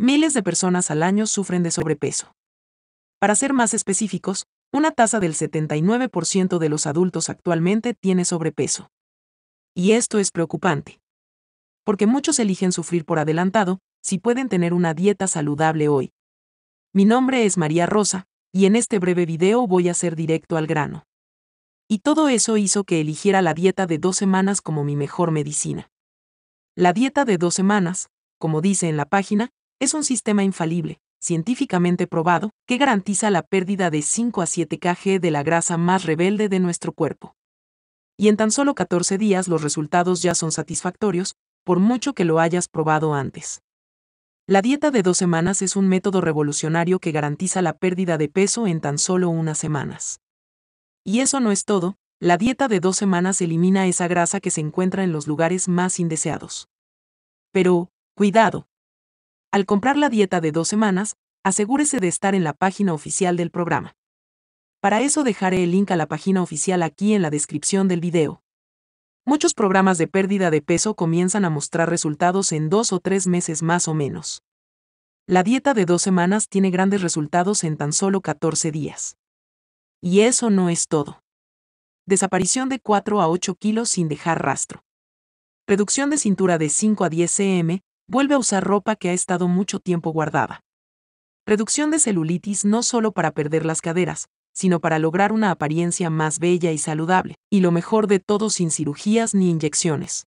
miles de personas al año sufren de sobrepeso. Para ser más específicos, una tasa del 79% de los adultos actualmente tiene sobrepeso. Y esto es preocupante. Porque muchos eligen sufrir por adelantado, si pueden tener una dieta saludable hoy. Mi nombre es María Rosa, y en este breve video voy a ser directo al grano. Y todo eso hizo que eligiera la dieta de dos semanas como mi mejor medicina. La dieta de dos semanas, como dice en la página, es un sistema infalible, científicamente probado, que garantiza la pérdida de 5 a 7 kg de la grasa más rebelde de nuestro cuerpo. Y en tan solo 14 días los resultados ya son satisfactorios, por mucho que lo hayas probado antes. La dieta de dos semanas es un método revolucionario que garantiza la pérdida de peso en tan solo unas semanas. Y eso no es todo, la dieta de dos semanas elimina esa grasa que se encuentra en los lugares más indeseados. Pero, cuidado, al comprar la dieta de dos semanas, asegúrese de estar en la página oficial del programa. Para eso dejaré el link a la página oficial aquí en la descripción del video. Muchos programas de pérdida de peso comienzan a mostrar resultados en dos o tres meses más o menos. La dieta de dos semanas tiene grandes resultados en tan solo 14 días. Y eso no es todo. Desaparición de 4 a 8 kilos sin dejar rastro. Reducción de cintura de 5 a 10 cm, Vuelve a usar ropa que ha estado mucho tiempo guardada. Reducción de celulitis no solo para perder las caderas, sino para lograr una apariencia más bella y saludable, y lo mejor de todo sin cirugías ni inyecciones.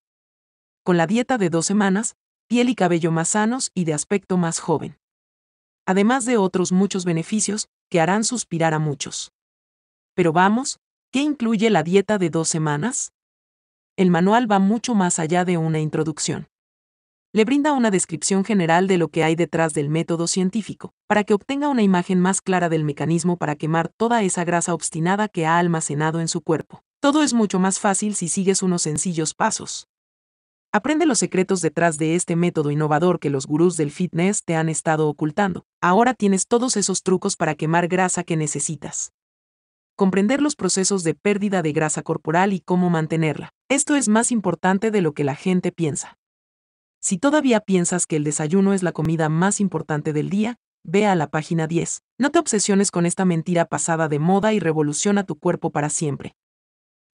Con la dieta de dos semanas, piel y cabello más sanos y de aspecto más joven. Además de otros muchos beneficios que harán suspirar a muchos. Pero vamos, ¿qué incluye la dieta de dos semanas? El manual va mucho más allá de una introducción le brinda una descripción general de lo que hay detrás del método científico, para que obtenga una imagen más clara del mecanismo para quemar toda esa grasa obstinada que ha almacenado en su cuerpo. Todo es mucho más fácil si sigues unos sencillos pasos. Aprende los secretos detrás de este método innovador que los gurús del fitness te han estado ocultando. Ahora tienes todos esos trucos para quemar grasa que necesitas. Comprender los procesos de pérdida de grasa corporal y cómo mantenerla. Esto es más importante de lo que la gente piensa. Si todavía piensas que el desayuno es la comida más importante del día, ve a la página 10. No te obsesiones con esta mentira pasada de moda y revoluciona tu cuerpo para siempre.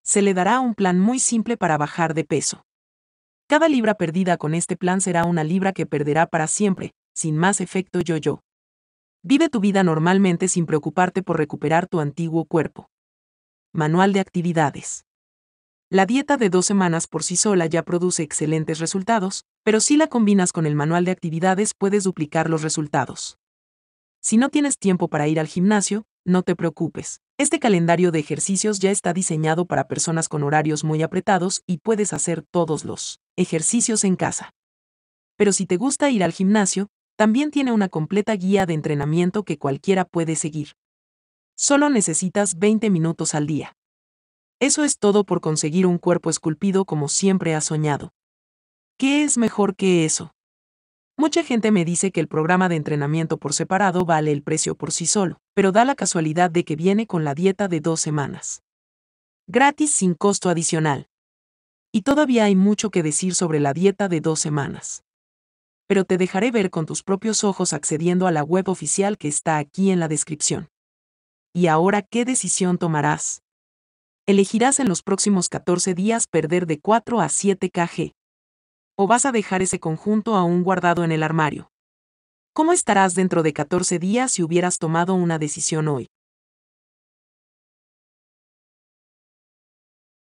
Se le dará un plan muy simple para bajar de peso. Cada libra perdida con este plan será una libra que perderá para siempre, sin más efecto yo-yo. Vive tu vida normalmente sin preocuparte por recuperar tu antiguo cuerpo. Manual de actividades. La dieta de dos semanas por sí sola ya produce excelentes resultados, pero si la combinas con el manual de actividades puedes duplicar los resultados. Si no tienes tiempo para ir al gimnasio, no te preocupes. Este calendario de ejercicios ya está diseñado para personas con horarios muy apretados y puedes hacer todos los ejercicios en casa. Pero si te gusta ir al gimnasio, también tiene una completa guía de entrenamiento que cualquiera puede seguir. Solo necesitas 20 minutos al día. Eso es todo por conseguir un cuerpo esculpido como siempre has soñado. ¿Qué es mejor que eso? Mucha gente me dice que el programa de entrenamiento por separado vale el precio por sí solo, pero da la casualidad de que viene con la dieta de dos semanas. Gratis sin costo adicional. Y todavía hay mucho que decir sobre la dieta de dos semanas. Pero te dejaré ver con tus propios ojos accediendo a la web oficial que está aquí en la descripción. ¿Y ahora qué decisión tomarás? Elegirás en los próximos 14 días perder de 4 a 7 kg. O vas a dejar ese conjunto aún guardado en el armario. ¿Cómo estarás dentro de 14 días si hubieras tomado una decisión hoy?